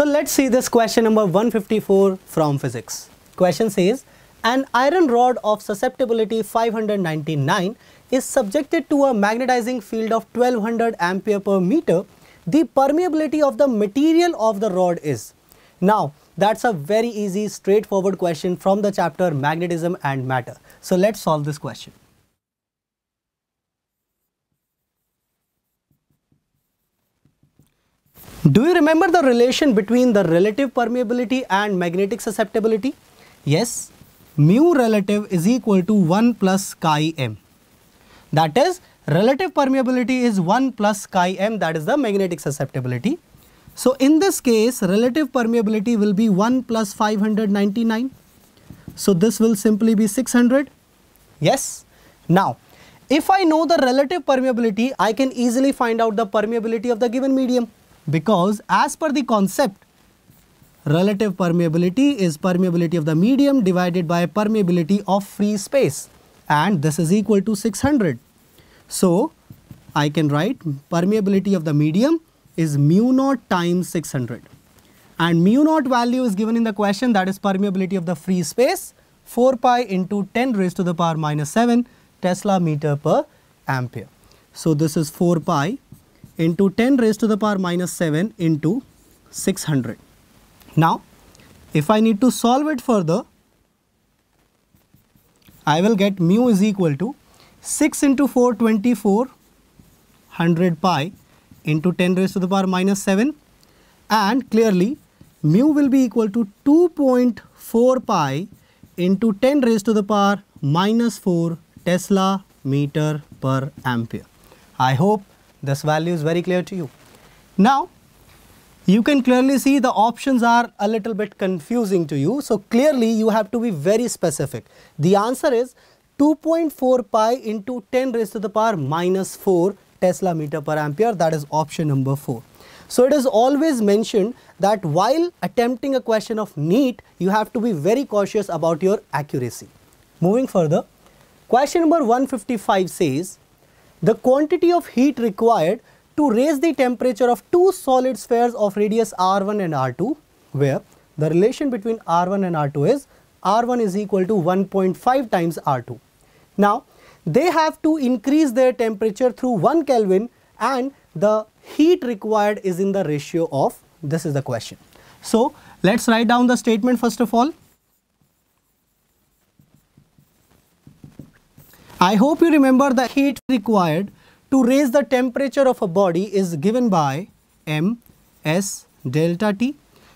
So let's see this question number 154 from physics. Question says, an iron rod of susceptibility 599 is subjected to a magnetizing field of 1200 ampere per meter. The permeability of the material of the rod is. Now, that's a very easy straightforward question from the chapter magnetism and matter. So let's solve this question. Do you remember the relation between the relative permeability and magnetic susceptibility? Yes, mu relative is equal to 1 plus chi m. That is, relative permeability is 1 plus chi m that is the magnetic susceptibility. So, in this case relative permeability will be 1 plus 599. So, this will simply be 600. Yes. Now, if I know the relative permeability, I can easily find out the permeability of the given medium because as per the concept relative permeability is permeability of the medium divided by permeability of free space and this is equal to 600. So, I can write permeability of the medium is mu naught times 600 and mu naught value is given in the question that is permeability of the free space 4 pi into 10 raised to the power minus 7 Tesla meter per ampere. So, this is 4 pi into 10 raised to the power minus 7 into 600. Now, if I need to solve it further, I will get mu is equal to 6 into 4 24 100 pi into 10 raised to the power minus 7 and clearly mu will be equal to 2.4 pi into 10 raised to the power minus 4 Tesla meter per ampere. I hope this value is very clear to you. Now, you can clearly see the options are a little bit confusing to you. So, clearly you have to be very specific. The answer is 2.4 pi into 10 raised to the power minus 4 Tesla meter per ampere that is option number 4. So it is always mentioned that while attempting a question of NEET you have to be very cautious about your accuracy. Moving further question number 155 says the quantity of heat required to raise the temperature of two solid spheres of radius r1 and r2 where the relation between r1 and r2 is r1 is equal to 1.5 times r2. Now they have to increase their temperature through 1 Kelvin and the heat required is in the ratio of this is the question. So let's write down the statement first of all I hope you remember the heat required to raise the temperature of a body is given by m s delta t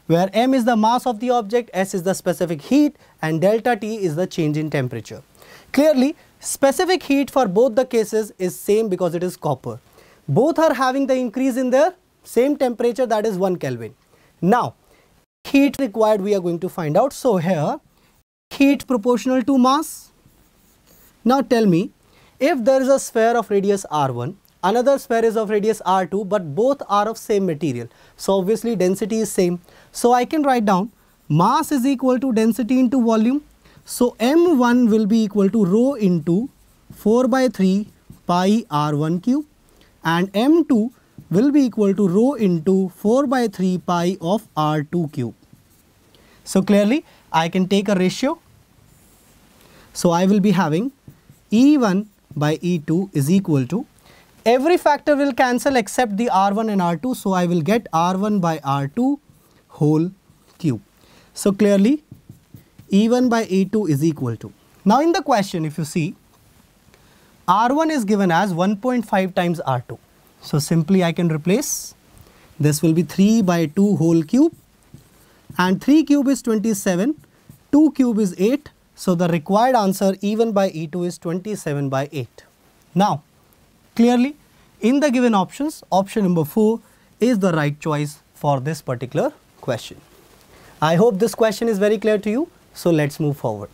where m is the mass of the object, s is the specific heat and delta t is the change in temperature. Clearly, specific heat for both the cases is same because it is copper. Both are having the increase in their same temperature that is 1 Kelvin. Now, heat required we are going to find out. So, here heat proportional to mass now tell me, if there is a sphere of radius r1, another sphere is of radius r2, but both are of same material. So obviously density is same. So I can write down mass is equal to density into volume. So m1 will be equal to rho into 4 by 3 pi r1 cube and m2 will be equal to rho into 4 by 3 pi of r2 cube. So clearly I can take a ratio. So I will be having E1 by E2 is equal to every factor will cancel except the R1 and R2. So, I will get R1 by R2 whole cube. So, clearly E1 by E2 is equal to. Now, in the question if you see R1 is given as 1.5 times R2. So, simply I can replace this will be 3 by 2 whole cube and 3 cube is 27, 2 cube is 8 so the required answer even by E2 is 27 by 8. Now clearly in the given options option number 4 is the right choice for this particular question. I hope this question is very clear to you. So let's move forward.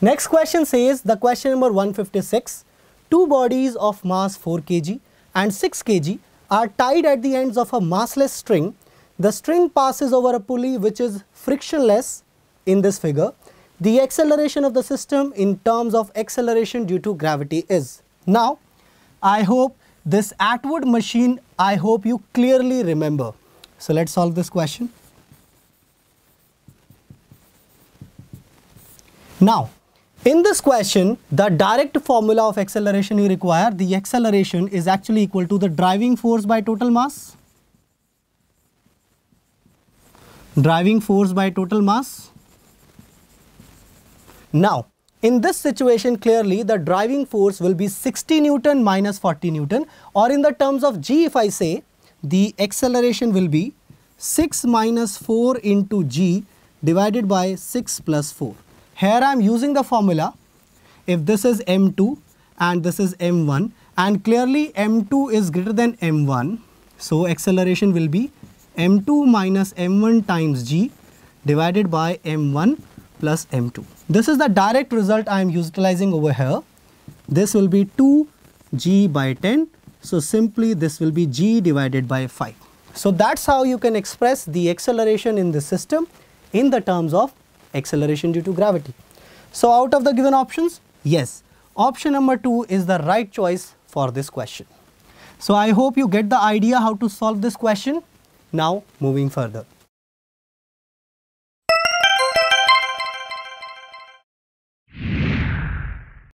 Next question says the question number 156 two bodies of mass 4 kg and 6 kg are tied at the ends of a massless string. The string passes over a pulley which is frictionless in this figure the acceleration of the system in terms of acceleration due to gravity is. Now, I hope this Atwood machine, I hope you clearly remember. So let's solve this question. Now, in this question, the direct formula of acceleration you require, the acceleration is actually equal to the driving force by total mass. Driving force by total mass now, in this situation, clearly the driving force will be 60 Newton minus 40 Newton or in the terms of G, if I say the acceleration will be 6 minus 4 into G divided by 6 plus 4. Here I am using the formula if this is M2 and this is M1 and clearly M2 is greater than M1. So, acceleration will be M2 minus M1 times G divided by M1 plus m2. This is the direct result I am utilizing over here. This will be 2g by 10. So simply this will be g divided by 5. So that's how you can express the acceleration in the system in the terms of acceleration due to gravity. So out of the given options, yes, option number 2 is the right choice for this question. So I hope you get the idea how to solve this question. Now moving further.